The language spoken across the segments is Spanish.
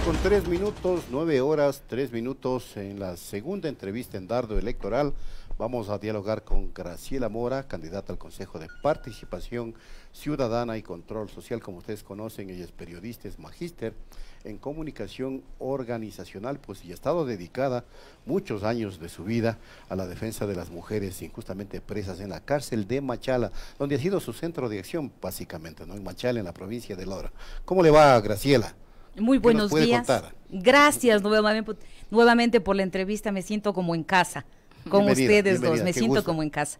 con tres minutos, nueve horas, tres minutos en la segunda entrevista en Dardo Electoral. Vamos a dialogar con Graciela Mora, candidata al Consejo de Participación Ciudadana y Control Social. Como ustedes conocen, ella es periodista, es magíster en comunicación organizacional, pues y ha estado dedicada muchos años de su vida a la defensa de las mujeres injustamente presas en la cárcel de Machala, donde ha sido su centro de acción básicamente, ¿no? En Machala, en la provincia de Lora. ¿Cómo le va, Graciela? Muy buenos días. Gracias pues, nuevamente, por la entrevista. Me siento como en casa. Con ustedes dos, me siento como en casa.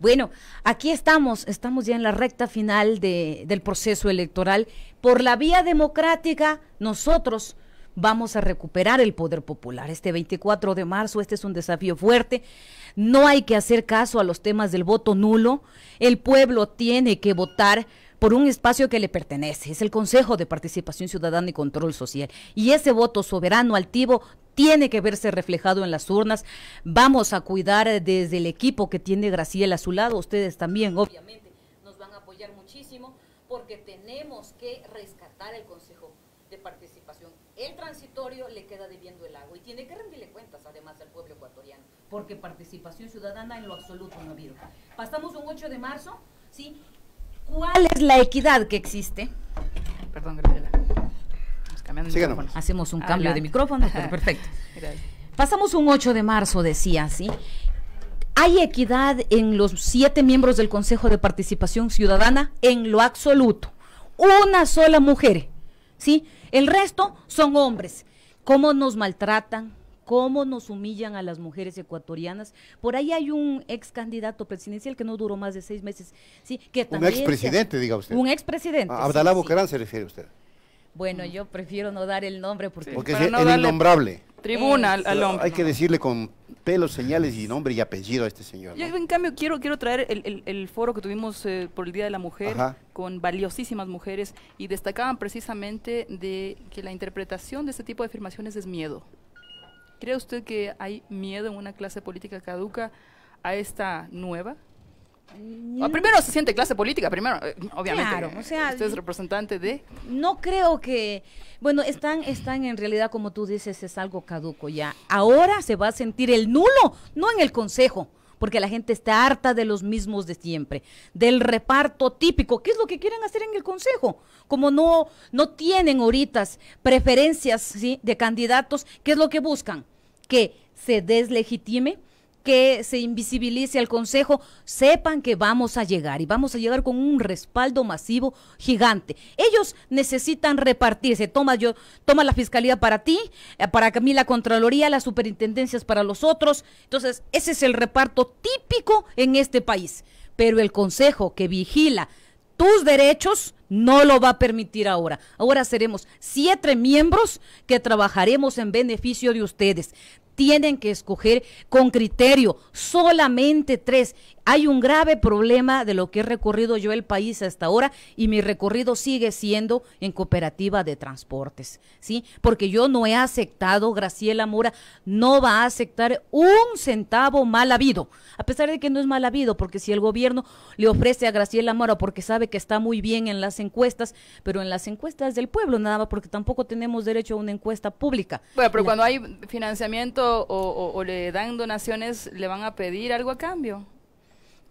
Bueno, aquí estamos, estamos ya en la recta final del proceso electoral. Por la vía democrática, nosotros vamos a recuperar el poder popular. Este 24 de marzo, este es un desafío fuerte. No hay que hacer caso a los temas del voto nulo. El pueblo tiene que votar por un espacio que le pertenece. Es el Consejo de Participación Ciudadana y Control Social. Y ese voto soberano, altivo, tiene que verse reflejado en las urnas. Vamos a cuidar eh, desde el equipo que tiene Graciela a su lado, ustedes también, obviamente, nos van a apoyar muchísimo porque tenemos que rescatar el Consejo de Participación. El transitorio le queda debiendo el agua y tiene que rendirle cuentas además al pueblo ecuatoriano, porque participación ciudadana en lo absoluto no ha habido. Pasamos un 8 de marzo, ¿sí? ¿Cuál es la equidad que existe? Perdón, Gabriela. Hacemos un ah, cambio de micrófono, perfecto. Pasamos un 8 de marzo, decía, ¿sí? ¿Hay equidad en los siete miembros del Consejo de Participación Ciudadana? En lo absoluto. Una sola mujer, ¿sí? El resto son hombres. ¿Cómo nos maltratan? cómo nos humillan a las mujeres ecuatorianas. Por ahí hay un ex candidato presidencial que no duró más de seis meses. Sí, que un ex presidente, diga usted. Un ex presidente. A ah, Abdalá se refiere usted. Bueno, yo prefiero no dar el nombre porque, porque es el innombrable tribuna hombre. Hay que decirle con pelos, señales y nombre y apellido a este señor. Yo en cambio quiero, quiero traer el, foro que tuvimos eh, por el Día de la Mujer con valiosísimas mujeres y destacaban precisamente de que la interpretación de este tipo de afirmaciones es miedo. ¿Cree usted que hay miedo en una clase política caduca a esta nueva? Mm. Primero se siente clase política, primero, eh, obviamente. Claro, o sea, usted es representante de. No creo que, bueno, están, están en realidad como tú dices es algo caduco ya. Ahora se va a sentir el nulo, no en el consejo, porque la gente está harta de los mismos de siempre, del reparto típico. ¿Qué es lo que quieren hacer en el consejo? Como no no tienen ahorita preferencias de candidatos, ¿qué es lo que buscan? que se deslegitime, que se invisibilice al Consejo, sepan que vamos a llegar y vamos a llegar con un respaldo masivo gigante. Ellos necesitan repartirse, toma yo, toma la Fiscalía para ti, eh, para mí la Contraloría, las superintendencias para los otros. Entonces, ese es el reparto típico en este país. Pero el Consejo que vigila tus derechos, no lo va a permitir ahora. Ahora seremos siete miembros que trabajaremos en beneficio de ustedes. Tienen que escoger con criterio, solamente tres. Hay un grave problema de lo que he recorrido yo el país hasta ahora y mi recorrido sigue siendo en cooperativa de transportes, ¿sí? Porque yo no he aceptado, Graciela Mora no va a aceptar un centavo mal habido, a pesar de que no es mal habido, porque si el gobierno le ofrece a Graciela Mora porque sabe que está muy bien en las encuestas, pero en las encuestas del pueblo nada porque tampoco tenemos derecho a una encuesta pública. Bueno, pero cuando hay financiamiento o le dan donaciones, ¿le van a pedir algo a cambio?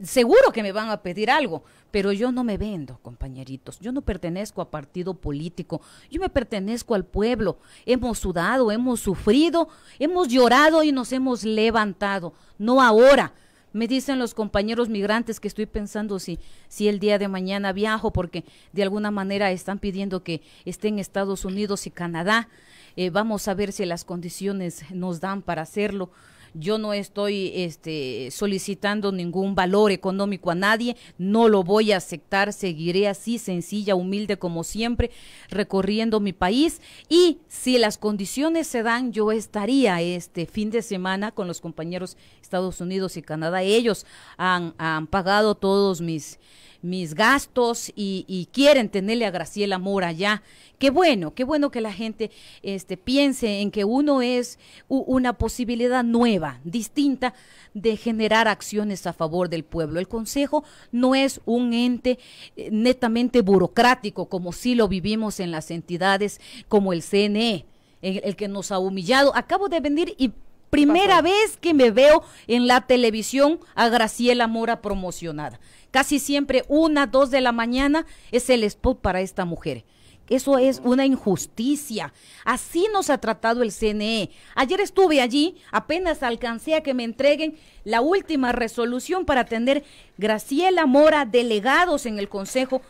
seguro que me van a pedir algo, pero yo no me vendo, compañeritos. Yo no pertenezco a partido político. Yo me pertenezco al pueblo. Hemos sudado, hemos sufrido, hemos llorado y nos hemos levantado. No ahora, me dicen los compañeros migrantes que estoy pensando si, si el día de mañana viajo porque de alguna manera están pidiendo que estén en Estados Unidos y Canadá. Eh, vamos a ver si las condiciones nos dan para hacerlo yo no estoy este, solicitando ningún valor económico a nadie, no lo voy a aceptar, seguiré así, sencilla, humilde como siempre, recorriendo mi país y si las condiciones se dan, yo estaría este fin de semana con los compañeros Estados Unidos y Canadá, ellos han, han pagado todos mis mis gastos y, y, quieren tenerle a Graciela Mora ya. Qué bueno, qué bueno que la gente este, piense en que uno es una posibilidad nueva, distinta de generar acciones a favor del pueblo. El Consejo no es un ente eh, netamente burocrático como sí lo vivimos en las entidades como el CNE, el, que nos ha humillado. Acabo de venir y primera vez que me veo en la televisión a Graciela Mora promocionada casi siempre una, dos de la mañana es el spot para esta mujer. Eso es una injusticia. Así nos ha tratado el CNE. Ayer estuve allí, apenas alcancé a que me entreguen la última resolución para tener Graciela Mora, delegados en el Consejo,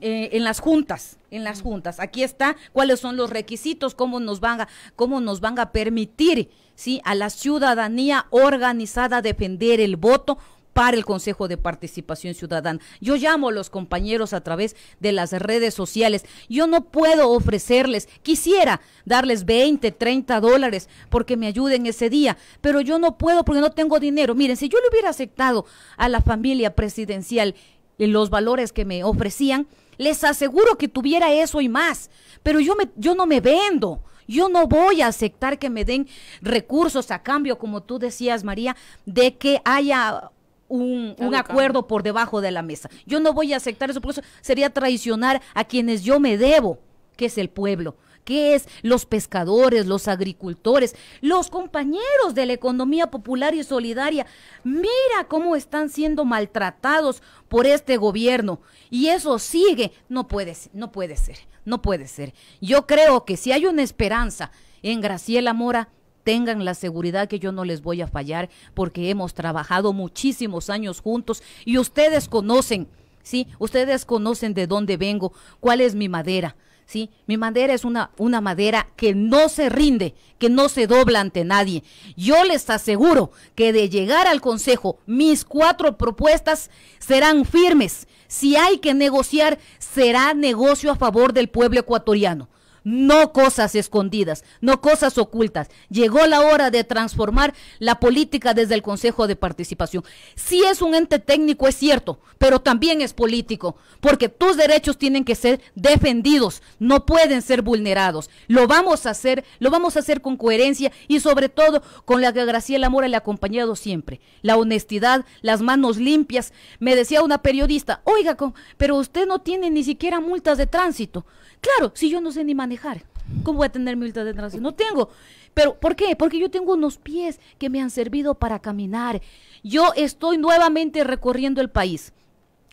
eh, en las juntas, en las juntas. Aquí está cuáles son los requisitos, cómo nos van a, cómo nos van a permitir ¿sí? a la ciudadanía organizada defender el voto el Consejo de Participación Ciudadana. Yo llamo a los compañeros a través de las redes sociales. Yo no puedo ofrecerles, quisiera darles 20, 30 dólares porque me ayuden ese día, pero yo no puedo porque no tengo dinero. Miren, si yo le hubiera aceptado a la familia presidencial los valores que me ofrecían, les aseguro que tuviera eso y más, pero yo, me, yo no me vendo. Yo no voy a aceptar que me den recursos a cambio, como tú decías, María, de que haya un, acuerdo por debajo de la mesa. Yo no voy a aceptar eso, porque eso sería traicionar a quienes yo me debo, que es el pueblo que es los pescadores, los agricultores, los compañeros de la economía popular y solidaria. Mira cómo están siendo maltratados por este gobierno y eso sigue. No puede, ser, no puede ser, no puede ser. Yo creo que si hay una esperanza en Graciela Mora, tengan la seguridad que yo no les voy a fallar porque hemos trabajado muchísimos años juntos y ustedes conocen, ¿sí? Ustedes conocen de dónde vengo, cuál es mi madera. ¿Sí? Mi madera es una, una madera que no se rinde, que no se dobla ante nadie. Yo les aseguro que de llegar al Consejo, mis cuatro propuestas serán firmes. Si hay que negociar, será negocio a favor del pueblo ecuatoriano no cosas escondidas, no cosas ocultas. Llegó la hora de transformar la política desde el Consejo de Participación. Si sí es un ente técnico, es cierto, pero también es político, porque tus derechos tienen que ser defendidos, no pueden ser vulnerados. Lo vamos a hacer, lo vamos a hacer con coherencia y sobre todo con la que Graciela Mora le ha acompañado siempre. La honestidad, las manos limpias. Me decía una periodista, oiga, pero usted no tiene ni siquiera multas de tránsito. Claro, si yo no sé ni manejar, ¿cómo voy a tener mi de transición? No tengo. ¿Pero por qué? Porque yo tengo unos pies que me han servido para caminar. Yo estoy nuevamente recorriendo el país.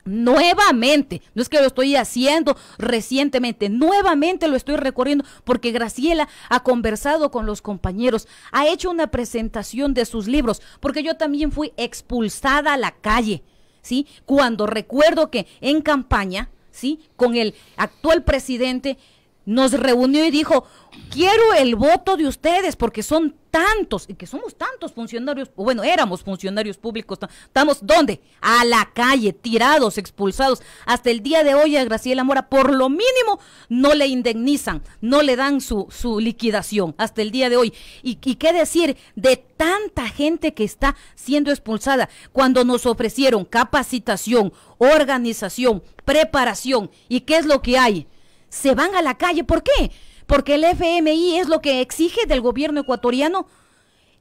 Nuevamente, no es que lo estoy haciendo recientemente, nuevamente lo estoy recorriendo porque Graciela ha conversado con los compañeros, ha hecho una presentación de sus libros, porque yo también fui expulsada a la calle, ¿sí? Cuando recuerdo que en campaña ¿sí? Con el actual presidente nos reunió y dijo, quiero el voto de ustedes porque son tantos, y que somos tantos funcionarios, bueno, éramos funcionarios públicos, estamos ¿dónde? A la calle, tirados, expulsados. Hasta el día de hoy a Graciela Mora, por lo mínimo, no le indemnizan, no le dan su, su liquidación, hasta el día de hoy. y qué decir de tanta gente que está siendo expulsada cuando nos ofrecieron capacitación, organización, preparación, ¿y qué es lo que hay? se van a la calle. ¿Por qué? Porque el FMI es lo que exige del gobierno ecuatoriano.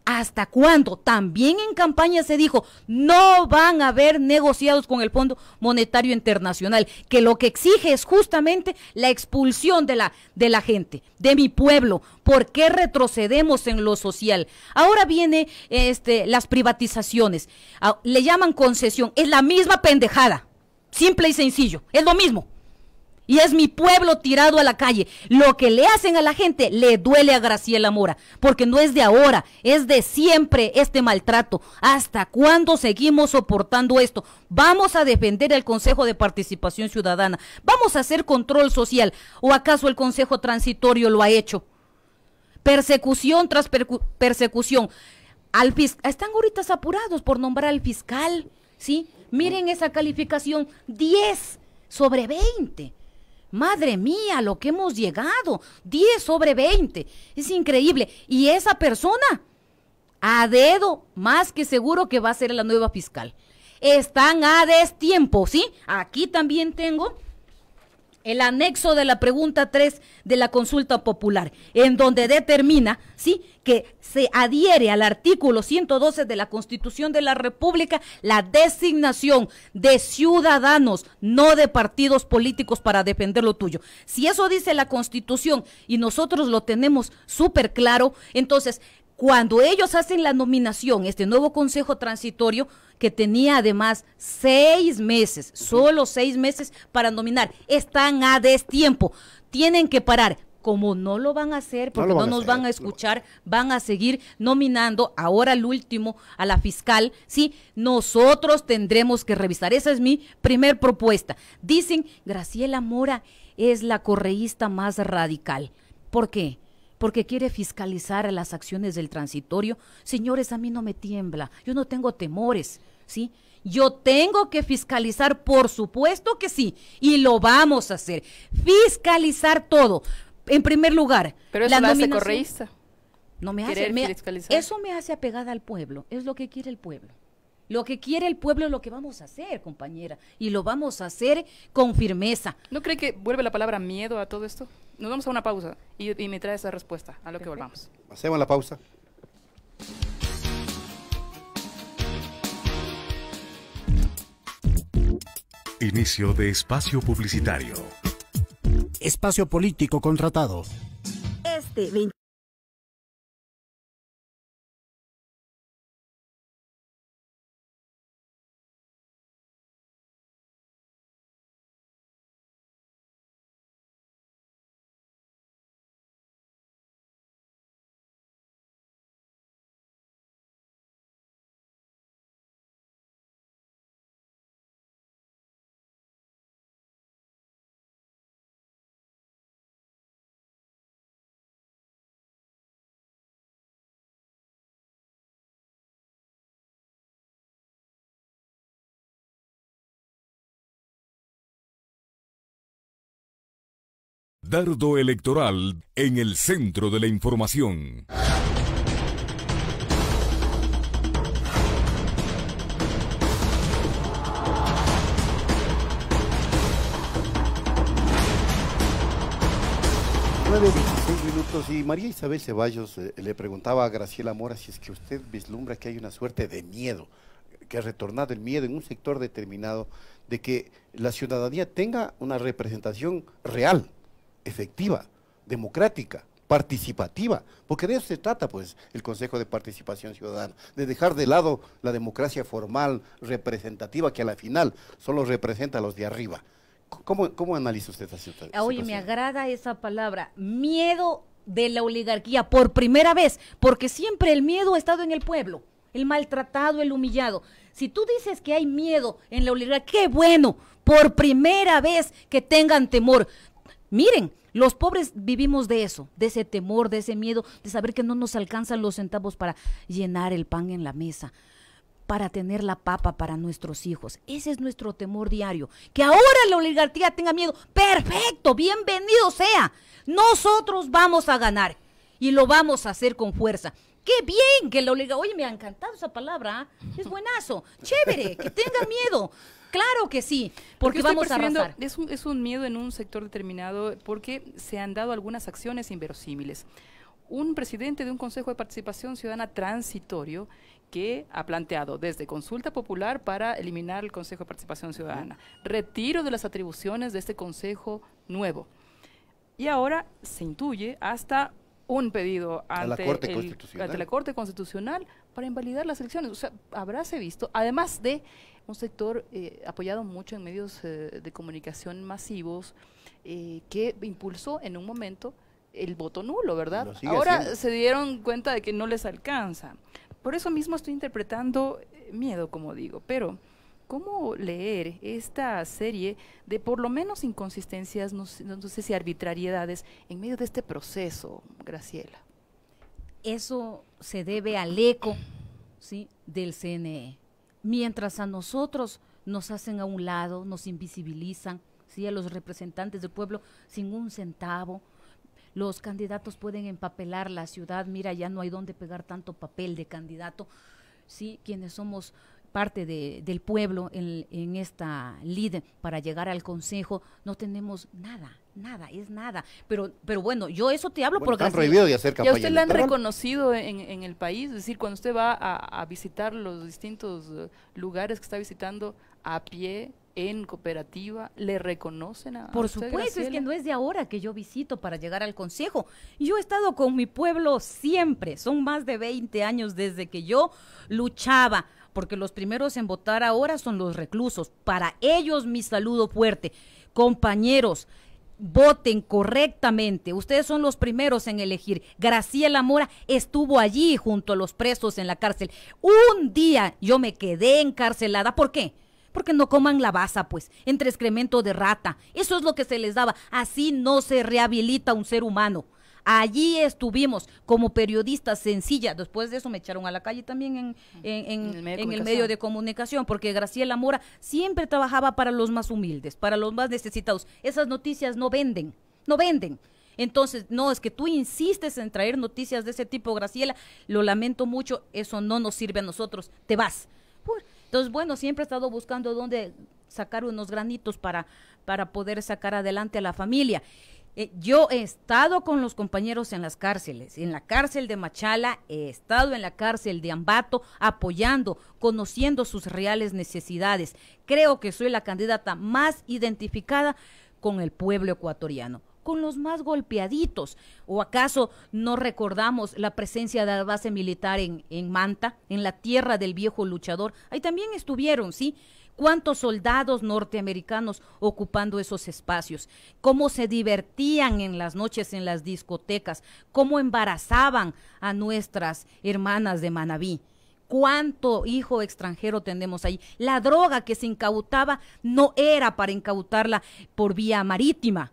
¿Hasta cuándo? También en campaña se dijo, no van a haber negociados con el Fondo Monetario Internacional, que lo que exige es justamente la expulsión de la, de la gente, de mi pueblo. ¿Por qué retrocedemos en lo social? Ahora viene este, las privatizaciones, ah, le llaman concesión, es la misma pendejada, simple y sencillo, es lo mismo. Y es mi pueblo tirado a la calle. Lo que le hacen a la gente le duele a Graciela Mora, porque no es de ahora, es de siempre este maltrato. ¿Hasta cuándo seguimos soportando esto? Vamos a defender el Consejo de Participación Ciudadana, vamos a hacer control social, o acaso el Consejo Transitorio lo ha hecho. Persecución tras persecución. Al están ahorita apurados por nombrar al fiscal, ¿sí? Miren esa calificación, 10 sobre 20. Madre mía, lo que hemos llegado. 10 sobre 20. Es increíble. Y esa persona, a dedo, más que seguro que va a ser la nueva fiscal. Están a destiempo, ¿sí? Aquí también tengo el anexo de la pregunta 3 de la consulta popular, en donde determina, ¿sí?, que se adhiere al artículo 112 de la Constitución de la República la designación de ciudadanos, no de partidos políticos para defender lo tuyo. Si eso dice la Constitución y nosotros lo tenemos súper claro, entonces cuando ellos hacen la nominación, este nuevo consejo transitorio, que tenía además seis meses, solo seis meses para nominar. Están a destiempo. Tienen que parar como no lo van a hacer, porque no, nos van a escuchar, van a seguir nominando ahora al último a la fiscal, ¿sí? Nosotros tendremos que revisar. Esa es mi primer propuesta. Dicen, Graciela Mora es la correísta más radical. ¿Por qué? porque quiere fiscalizar las acciones del transitorio. Señores, a mí no me tiembla, yo no tengo temores, ¿sí? Yo tengo que fiscalizar, por supuesto que sí, y lo vamos a hacer. Fiscalizar todo. En primer lugar, pero eso la correísta. No me hace, eso me hace apegada al pueblo, es lo que quiere el pueblo. Lo que quiere el pueblo es lo que vamos a hacer, compañera, y lo vamos a hacer con firmeza. ¿No cree que vuelve la palabra miedo a todo esto? nos vamos a una pausa y, me trae esa respuesta a lo que volvamos. Hacemos la pausa. Inicio de espacio publicitario. Espacio político contratado. Este 20 Tardo electoral en el centro de la información. minutos y María Isabel Ceballos eh, le preguntaba a Graciela Mora si es que usted vislumbra que hay una suerte de miedo, que ha retornado el miedo en un sector determinado de que la ciudadanía tenga una representación real efectiva, democrática, participativa, porque de eso se trata pues el Consejo de Participación Ciudadana, de dejar de lado la democracia formal, representativa, que a la final solo representa a los de arriba. ¿Cómo, cómo analiza usted esa situación? Ah, oye, me agrada esa palabra, miedo de la oligarquía, por primera vez, porque siempre el miedo ha estado en el pueblo, el maltratado, el humillado. Si tú dices que hay miedo en la oligarquía, qué bueno, por primera vez que tengan temor. Miren, los pobres vivimos de eso, de ese temor, de ese miedo, de saber que no nos alcanzan los centavos para llenar el pan en la mesa, para tener la papa para nuestros hijos. Ese es nuestro temor diario. Que ahora la oligarquía tenga miedo, perfecto, bienvenido sea. Nosotros vamos a ganar y lo vamos a hacer con fuerza. Qué bien que la oligarquía, oye, me ha encantado esa palabra, ¿ah? es buenazo, chévere, que tenga miedo. Claro que sí, porque, vamos a Es un, miedo en un sector determinado porque se han dado algunas acciones inverosímiles. Un presidente de un Consejo de Participación Ciudadana transitorio que ha planteado desde consulta popular para eliminar el Consejo de Participación Ciudadana, retiro de las atribuciones de este Consejo nuevo. Y ahora se intuye hasta un pedido la Corte ante la Corte Constitucional para invalidar las elecciones. O sea, habráse visto, además de un sector eh, apoyado mucho en medios eh, de comunicación masivos, eh, que impulsó en un momento el voto nulo, ¿verdad? Ahora se dieron cuenta de que no les alcanza. Por eso mismo estoy interpretando miedo, como digo, pero ¿cómo leer esta serie de por lo menos inconsistencias, no sé si arbitrariedades, en medio de este proceso, Graciela? eso se debe al eco ¿sí? del CNE. Mientras a nosotros nos hacen a un lado, nos invisibilizan, ¿sí? a los representantes del pueblo sin un centavo. Los candidatos pueden empapelar la ciudad, mira, ya no hay dónde pegar tanto papel de candidato. ¿sí? Quienes somos parte de, del pueblo en, en esta lid para llegar al consejo, no tenemos nada, nada, es nada. Pero, pero bueno, yo eso te hablo porque... Han prohibido de hacer campaña. usted le han reconocido en, en, el país, es decir, cuando usted va a, a visitar los distintos eh, lugares que está visitando a pie, en cooperativa le reconocen a Por supuesto, es que no es de ahora que yo visito para llegar al consejo. Yo he estado con mi pueblo siempre, son más de 20 años desde que yo luchaba porque los primeros en votar ahora son los reclusos. Para ellos mi saludo fuerte. Compañeros, voten correctamente. Ustedes son los primeros en elegir. Graciela Mora estuvo allí junto a los presos en la cárcel. Un día yo me quedé encarcelada. ¿Por qué? Porque no coman la baza, pues, entre excremento de rata. Eso es lo que se les daba. Así no se rehabilita un ser humano. Allí estuvimos como periodistas sencilla, Después de eso me echaron a la calle también en, el, medio de comunicación, porque Graciela Mora siempre trabajaba para los más humildes, para los más necesitados. Esas noticias no venden, no venden. Entonces, no, es que tú insistes en traer noticias de ese tipo, Graciela. Lo lamento mucho, eso no nos sirve a nosotros. Te vas. Entonces, bueno, siempre he estado buscando dónde sacar unos granitos para, para poder sacar adelante a la familia. Eh, yo he estado con los compañeros en las cárceles, en la cárcel de Machala, he estado en la cárcel de Ambato apoyando, conociendo sus reales necesidades. Creo que soy la candidata más identificada con el pueblo ecuatoriano con los más golpeaditos. ¿O acaso no recordamos la presencia de la base militar en, en Manta, en la tierra del viejo luchador? Ahí también estuvieron, ¿sí? cuántos soldados norteamericanos ocupando esos espacios, cómo se divertían en las noches en las discotecas, cómo embarazaban a nuestras hermanas de Manabí. ¿Cuánto hijo extranjero tenemos ahí? La droga que se incautaba no era para incautarla por vía marítima,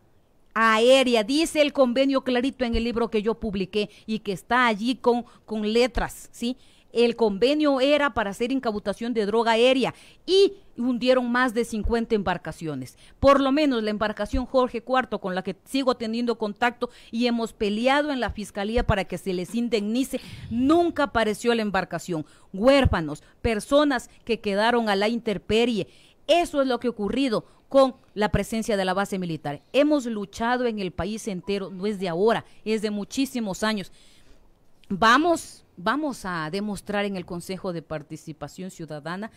aérea, dice el convenio clarito en el libro que yo publiqué y que está allí con, con letras, ¿sí? El convenio era para hacer incautación de droga aérea y hundieron más de 50 embarcaciones. Por lo menos la embarcación Jorge IV, con la que sigo teniendo contacto y hemos peleado en la fiscalía para que se les indemnice, nunca apareció la embarcación. Huérfanos, personas que quedaron a la intemperie. Eso es lo que ha ocurrido con la presencia de la base militar. Hemos luchado en el país entero, no es de ahora, es de muchísimos años. Vamos, vamos a demostrar en el Consejo de Participación Ciudadana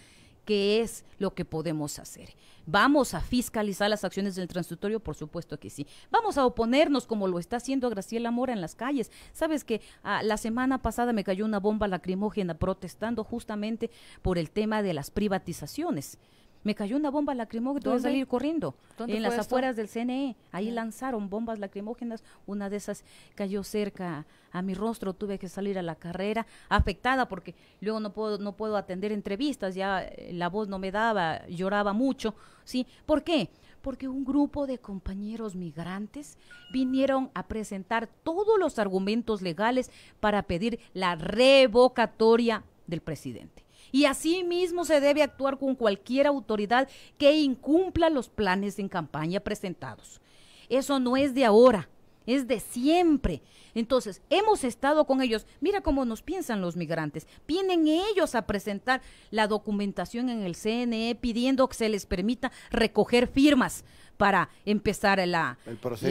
qué es lo que podemos hacer. ¿Vamos a fiscalizar las acciones del transitorio? Por supuesto que sí. Vamos a oponernos como lo está haciendo Graciela Mora en las calles. Sabes que ah, la semana pasada me cayó una bomba lacrimógena protestando justamente por el tema de las privatizaciones. Me cayó una bomba lacrimógena, tuve que salir corriendo. en las afueras del CNE, ahí lanzaron bombas lacrimógenas, una de esas cayó cerca a mi rostro, tuve que salir a la carrera, afectada porque luego no puedo no puedo atender entrevistas, ya eh, la voz no me daba, lloraba mucho, ¿sí? ¿Por qué? Porque un grupo de compañeros migrantes vinieron a presentar todos los argumentos legales para pedir la revocatoria del presidente y así mismo se debe actuar con cualquier autoridad que incumpla los planes en campaña presentados. Eso no es de ahora, es de siempre. Entonces, hemos estado con ellos. Mira cómo nos piensan los migrantes. Vienen ellos a presentar la documentación en el CNE pidiendo que se les permita recoger firmas para empezar la,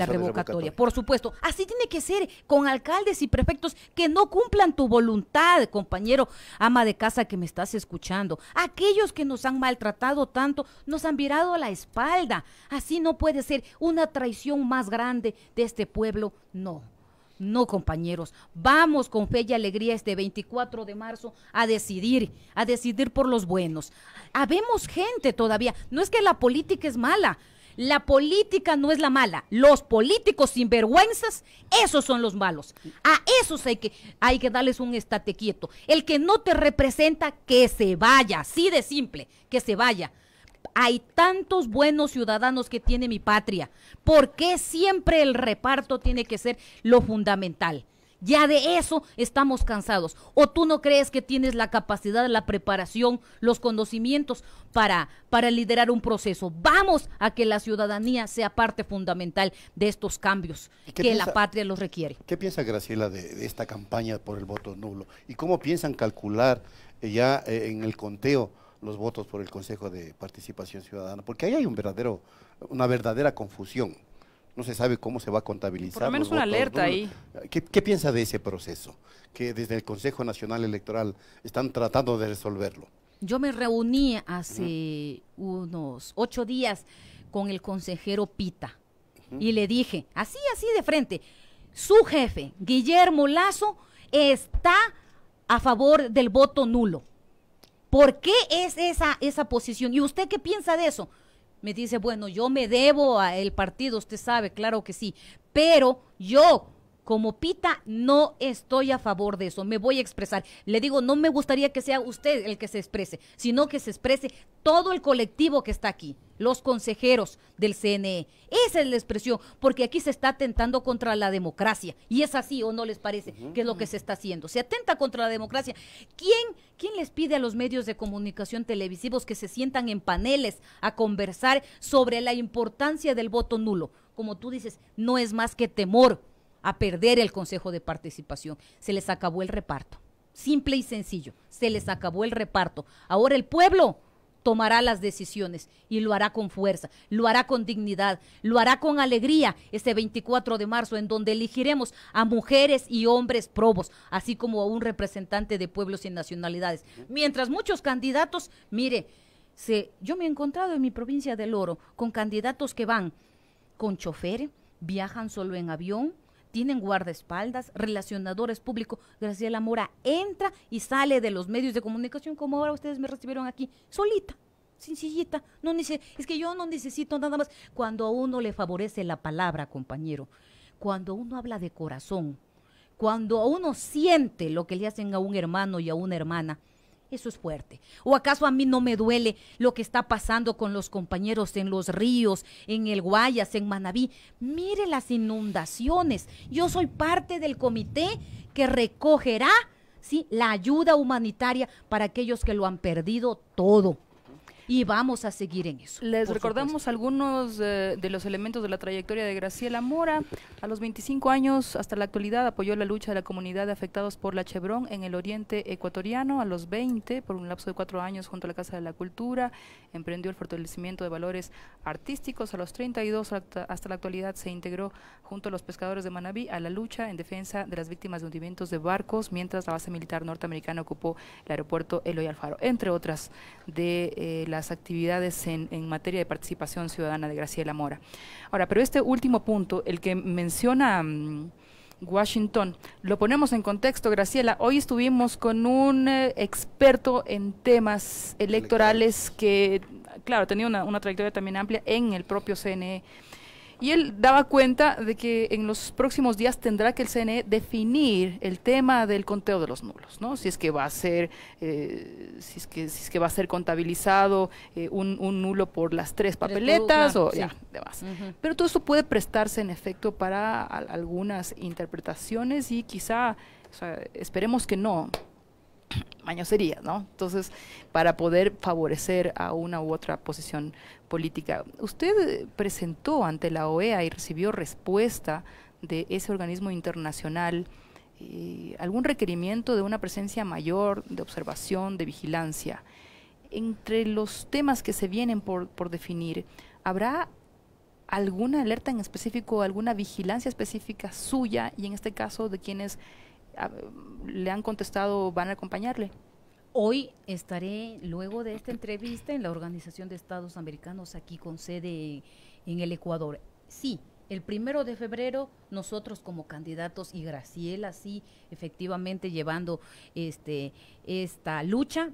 revocatoria. Por supuesto, así tiene que ser con alcaldes y prefectos que no cumplan tu voluntad, compañero ama de casa que me estás escuchando. Aquellos que nos han maltratado tanto, nos han virado a la espalda. Así no puede ser una traición más grande de este pueblo, no. No, compañeros, vamos con fe y alegría este 24 de marzo a decidir, a decidir por los buenos. Habemos gente todavía, no es que la política es mala, la política no es la mala. Los políticos sinvergüenzas, esos son los malos. A esos hay que, hay que darles un estate quieto. El que no te representa, que se vaya. Así de simple, que se vaya. Hay tantos buenos ciudadanos que tiene mi patria. ¿Por qué siempre el reparto tiene que ser lo fundamental? Ya de eso estamos cansados. ¿O tú no crees que tienes la capacidad, la preparación, los conocimientos para, para liderar un proceso? Vamos a que la ciudadanía sea parte fundamental de estos cambios que la patria los requiere. ¿Qué piensa Graciela de, esta campaña por el voto nulo? ¿Y cómo piensan calcular eh, ya eh, en el conteo? los votos por el Consejo de Participación Ciudadana, porque ahí hay un verdadero, una verdadera confusión no se sabe cómo se va a contabilizar. Por lo menos una alerta ahí. ¿Qué, piensa de ese proceso? Que desde el Consejo Nacional Electoral están tratando de resolverlo. Yo me reuní hace unos ocho días con el consejero Pita y le dije, así, así de frente, su jefe, Guillermo Lazo, está a favor del voto nulo. ¿Por qué es esa, esa posición? ¿Y usted qué piensa de eso? me dice, bueno, yo me debo al partido, usted sabe, claro que sí, pero yo como pita, no estoy a favor de eso. Me voy a expresar. Le digo, no me gustaría que sea usted el que se exprese, sino que se exprese todo el colectivo que está aquí, los consejeros del CNE. Esa es la expresión, porque aquí se está atentando contra la democracia. Y es así, ¿o no les parece? Que es lo que se está haciendo. Se atenta contra la democracia. ¿Quién, ¿Quién les pide a los medios de comunicación televisivos que se sientan en paneles a conversar sobre la importancia del voto nulo? Como tú dices, no es más que temor a perder el Consejo de Participación. Se les acabó el reparto. Simple y sencillo. Se les acabó el reparto. Ahora el pueblo tomará las decisiones y lo hará con fuerza, lo hará con dignidad, lo hará con alegría este 24 de marzo en donde elegiremos a mujeres y hombres probos, así como a un representante de pueblos y nacionalidades. Mientras muchos candidatos, mire, se, yo me he encontrado en mi provincia del Oro con candidatos que van con chofer, viajan solo en avión, tienen guardaespaldas, relacionadores públicos. Graciela Mora entra y sale de los medios de comunicación como ahora ustedes me recibieron aquí, solita, sencillita. No es que yo no necesito nada más. Cuando a uno le favorece la palabra, compañero, cuando uno habla de corazón, cuando a uno siente lo que le hacen a un hermano y a una hermana, eso es fuerte. ¿O acaso a mí no me duele lo que está pasando con los compañeros en los ríos, en el Guayas, en Manabí? Mire las inundaciones. Yo soy parte del comité que recogerá ¿sí? la ayuda humanitaria para aquellos que lo han perdido todo y vamos a seguir en eso. Les recordamos algunos de los elementos de la trayectoria de Graciela Mora. A los 25 años hasta la actualidad apoyó la lucha de la comunidad de afectados por la Chevron en el oriente ecuatoriano. A los 20, por un lapso de cuatro años junto a la Casa de la Cultura, emprendió el fortalecimiento de valores artísticos. A los 32 hasta la actualidad se integró junto a los pescadores de Manabí a la lucha en defensa de las víctimas de hundimientos de barcos, mientras la base militar norteamericana ocupó el aeropuerto Eloy Alfaro, entre otras de eh, las actividades en, materia de participación ciudadana de Graciela Mora. Ahora, pero este último punto, el que menciona... Mm, Washington. Lo ponemos en contexto, Graciela. Hoy estuvimos con un eh, experto en temas electorales, que, claro, tenía una, una, trayectoria también amplia en el propio CNE. Y él daba cuenta de que en los próximos días tendrá que el CNE definir el tema del conteo de los nulos, ¿no? Si es que va a ser, eh, si, es que, si es que va a ser contabilizado eh, un, nulo por las tres papeletas o ya, demás. Pero todo esto puede prestarse en efecto para algunas interpretaciones y quizá, esperemos que no, sería, ¿no? Entonces, para poder favorecer a una u otra posición política. Usted eh, presentó ante la OEA y recibió respuesta de ese organismo internacional eh, algún requerimiento de una presencia mayor de observación, de vigilancia. Entre los temas que se vienen por, definir, ¿habrá alguna alerta en específico, alguna vigilancia específica suya y en este caso de quienes ah, le han contestado van a acompañarle? Hoy estaré, luego de esta entrevista, en la Organización de Estados Americanos aquí con sede en el Ecuador. Sí, el primero de febrero nosotros como candidatos y Graciela sí efectivamente llevando este esta lucha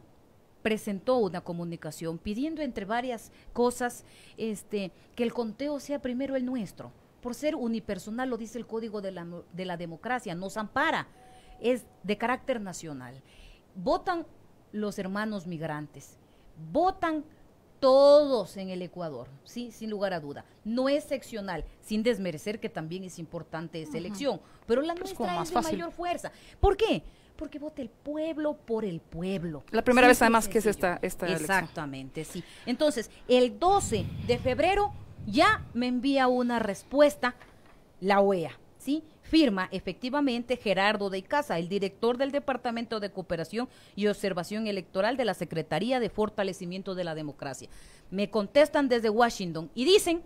presentó una comunicación pidiendo entre varias cosas este que el conteo sea primero el nuestro por ser unipersonal lo dice el código de la, de la democracia nos ampara es de carácter nacional votan los hermanos migrantes. Votan todos en el Ecuador, sí, sin lugar a duda. No es seccional, sin desmerecer que también es importante esa elección, pero la nuestra es de mayor fuerza. ¿Por qué? Porque vota el pueblo por el pueblo. La primera vez además que es esta, elección. Exactamente, sí. Entonces, el 12 de febrero ya me envía una respuesta la OEA, ¿sí? firma efectivamente Gerardo de Casa, el director del Departamento de Cooperación y Observación Electoral de la Secretaría de Fortalecimiento de la Democracia. Me contestan desde Washington y dicen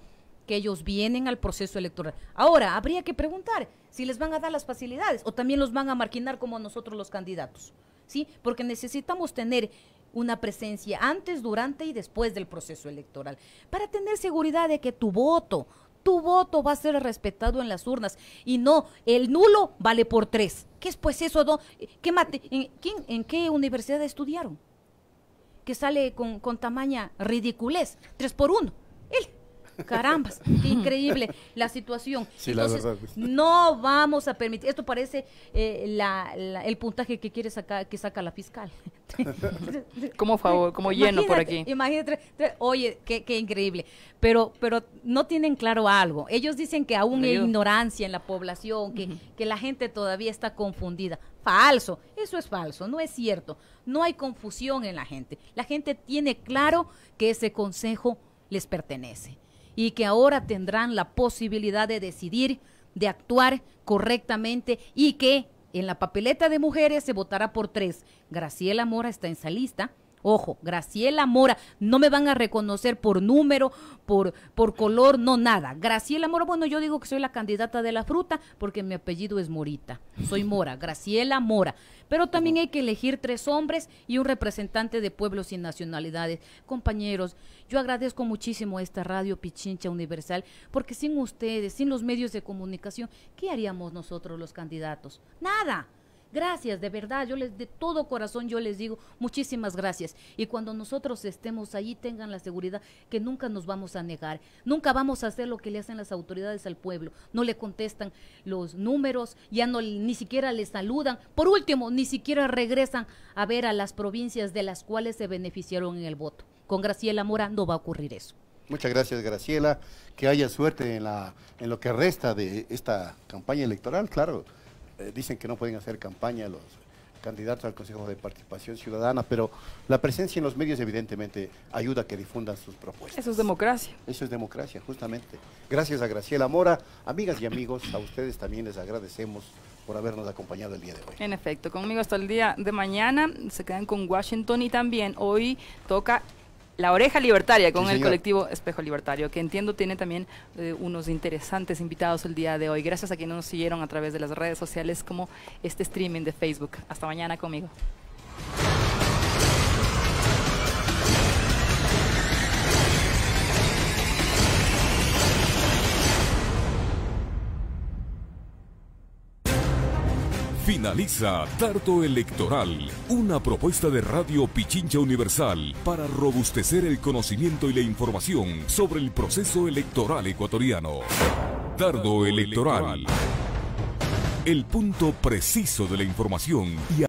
que ellos vienen al proceso electoral. Ahora, habría que preguntar si les van a dar las facilidades o también los van a marginar como nosotros los candidatos, ¿sí? Porque necesitamos tener una presencia antes, durante y después del proceso electoral para tener seguridad de que tu voto tu voto va a ser respetado en las urnas y no, el nulo vale por tres. ¿Qué es pues eso? ¿Qué mate, en, ¿quién, ¿En qué universidad estudiaron? Que sale con, con tamaña ridiculez, tres por uno. Carambas, increíble la situación. Pues. No vamos a permitir, esto parece eh, el puntaje que quiere sacar, que saca la fiscal. como favor, como lleno por aquí. Imagínate, oye, qué, increíble. Pero, pero no tienen claro algo. Ellos dicen que aún hay ignorancia en la población, que, que la gente todavía está confundida. Falso, eso es falso, no es cierto. No hay confusión en la gente. La gente tiene claro que ese consejo les pertenece y que ahora tendrán la posibilidad de decidir, de actuar correctamente y que en la papeleta de mujeres se votará por tres. Graciela Mora está en esa lista Ojo, Graciela Mora, no me van a reconocer por número, por, por color, no nada. Graciela Mora, bueno, yo digo que soy la candidata de la fruta porque mi apellido es Morita. Soy Mora, Graciela Mora. Pero también hay que elegir tres hombres y un representante de pueblos y nacionalidades. Compañeros, yo agradezco muchísimo a esta radio Pichincha Universal porque sin ustedes, sin los medios de comunicación, ¿qué haríamos nosotros los candidatos? Nada. Gracias, de verdad, yo les de todo corazón yo les digo muchísimas gracias. Y cuando nosotros estemos allí tengan la seguridad que nunca nos vamos a negar, nunca vamos a hacer lo que le hacen las autoridades al pueblo. No le contestan los números, ya no ni siquiera le saludan. Por último, ni siquiera regresan a ver a las provincias de las cuales se beneficiaron en el voto. Con Graciela Mora no va a ocurrir eso. Muchas gracias, Graciela. Que haya suerte en, la, en lo que resta de esta campaña electoral, claro. Eh, dicen que no pueden hacer campaña los candidatos al Consejo de Participación Ciudadana, pero la presencia en los medios evidentemente ayuda a que difundan sus propuestas. Eso es democracia. Eso es democracia, justamente. Gracias a Graciela Mora. Amigas y amigos, a ustedes también les agradecemos por habernos acompañado el día de hoy. En efecto, conmigo hasta el día de mañana. Se quedan con Washington y también hoy toca la oreja libertaria con el colectivo Espejo Libertario, que entiendo tiene también eh, unos interesantes invitados el día de hoy. Gracias a quienes nos siguieron a través de las redes sociales como este streaming de Facebook. Hasta mañana conmigo. Finaliza Tardo Electoral, una propuesta de Radio Pichincha Universal para robustecer el conocimiento y la información sobre el proceso electoral ecuatoriano. Tardo Electoral, el punto preciso de la información y